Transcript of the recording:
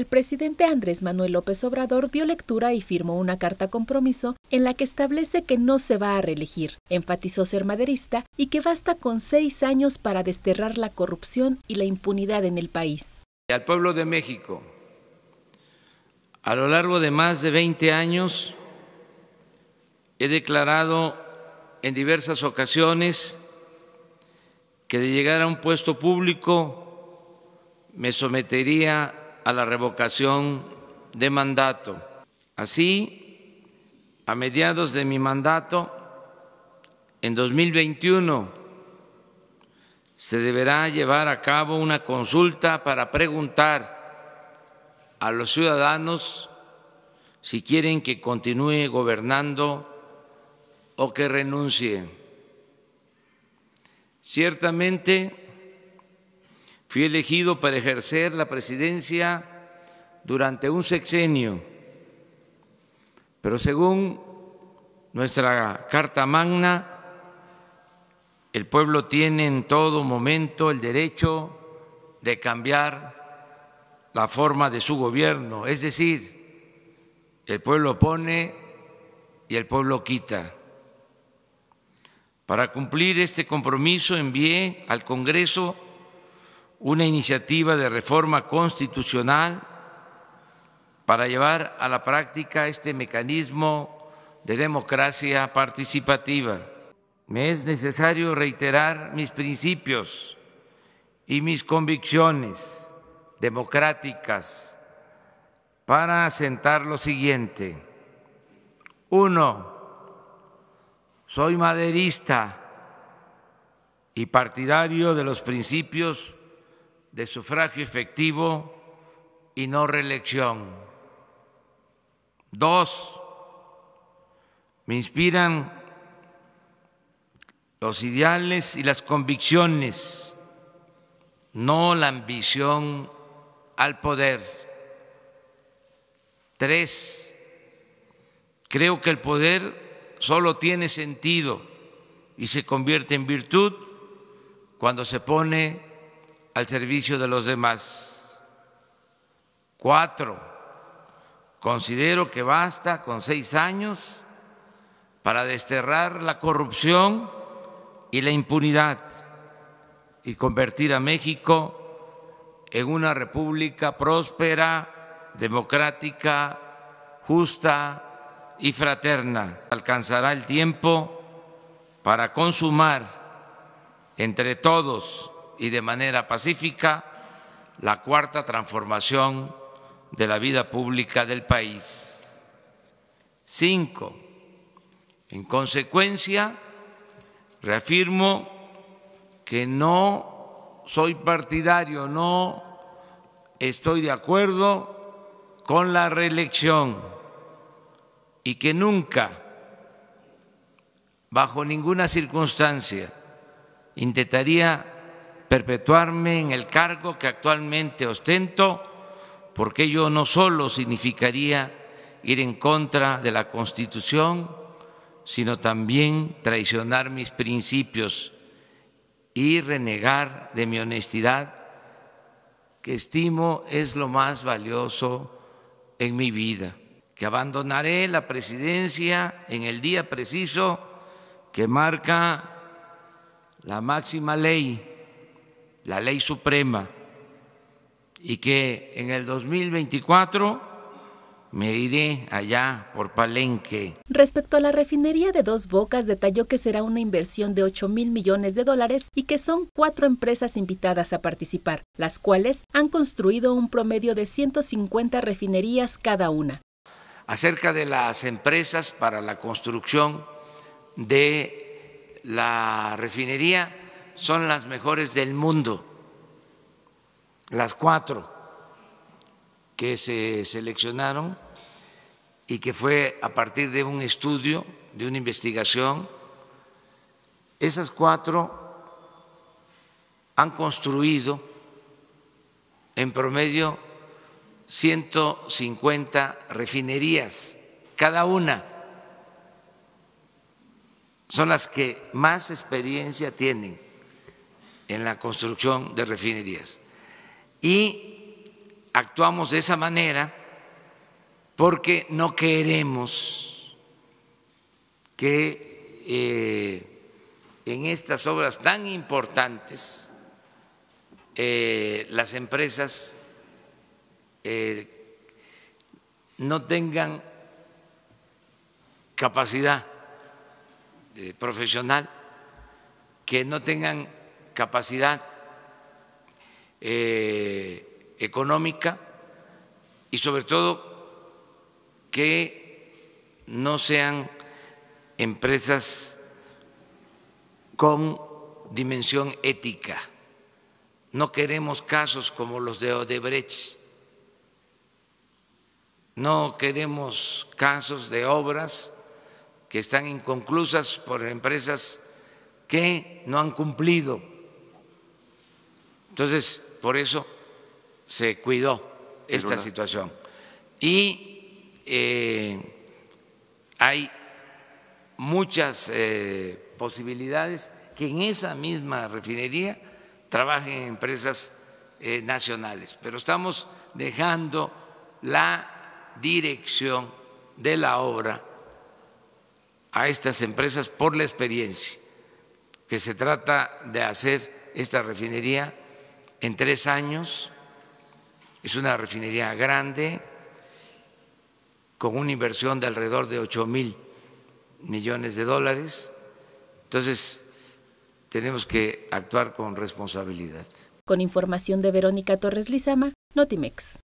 el presidente Andrés Manuel López Obrador dio lectura y firmó una carta compromiso en la que establece que no se va a reelegir, enfatizó ser maderista y que basta con seis años para desterrar la corrupción y la impunidad en el país. Al pueblo de México, a lo largo de más de 20 años, he declarado en diversas ocasiones que de llegar a un puesto público me sometería a la revocación de mandato. Así, a mediados de mi mandato, en 2021, se deberá llevar a cabo una consulta para preguntar a los ciudadanos si quieren que continúe gobernando o que renuncie. Ciertamente, Fui elegido para ejercer la presidencia durante un sexenio, pero según nuestra Carta Magna, el pueblo tiene en todo momento el derecho de cambiar la forma de su gobierno, es decir, el pueblo pone y el pueblo quita. Para cumplir este compromiso envié al Congreso una iniciativa de reforma constitucional para llevar a la práctica este mecanismo de democracia participativa. Me es necesario reiterar mis principios y mis convicciones democráticas para asentar lo siguiente. Uno, soy maderista y partidario de los principios de sufragio efectivo y no reelección. Dos, me inspiran los ideales y las convicciones, no la ambición al poder. Tres, creo que el poder solo tiene sentido y se convierte en virtud cuando se pone al servicio de los demás. Cuatro, considero que basta con seis años para desterrar la corrupción y la impunidad y convertir a México en una república próspera, democrática, justa y fraterna. Alcanzará el tiempo para consumar entre todos y de manera pacífica la cuarta transformación de la vida pública del país. Cinco, en consecuencia, reafirmo que no soy partidario, no estoy de acuerdo con la reelección y que nunca, bajo ninguna circunstancia, intentaría perpetuarme en el cargo que actualmente ostento, porque ello no solo significaría ir en contra de la Constitución, sino también traicionar mis principios y renegar de mi honestidad, que estimo es lo más valioso en mi vida, que abandonaré la presidencia en el día preciso que marca la máxima ley la ley suprema, y que en el 2024 me iré allá por Palenque. Respecto a la refinería de Dos Bocas, detalló que será una inversión de 8 mil millones de dólares y que son cuatro empresas invitadas a participar, las cuales han construido un promedio de 150 refinerías cada una. Acerca de las empresas para la construcción de la refinería, son las mejores del mundo, las cuatro que se seleccionaron y que fue a partir de un estudio, de una investigación, esas cuatro han construido en promedio 150 refinerías, cada una. Son las que más experiencia tienen en la construcción de refinerías. Y actuamos de esa manera porque no queremos que eh, en estas obras tan importantes eh, las empresas eh, no tengan capacidad profesional, que no tengan capacidad eh, económica y sobre todo que no sean empresas con dimensión ética. No queremos casos como los de Odebrecht. No queremos casos de obras que están inconclusas por empresas que no han cumplido entonces, por eso se cuidó esta situación. Y eh, hay muchas eh, posibilidades que en esa misma refinería trabajen empresas eh, nacionales, pero estamos dejando la dirección de la obra a estas empresas por la experiencia que se trata de hacer esta refinería en tres años. Es una refinería grande, con una inversión de alrededor de 8 mil millones de dólares. Entonces, tenemos que actuar con responsabilidad. Con información de Verónica Torres Lizama, Notimex.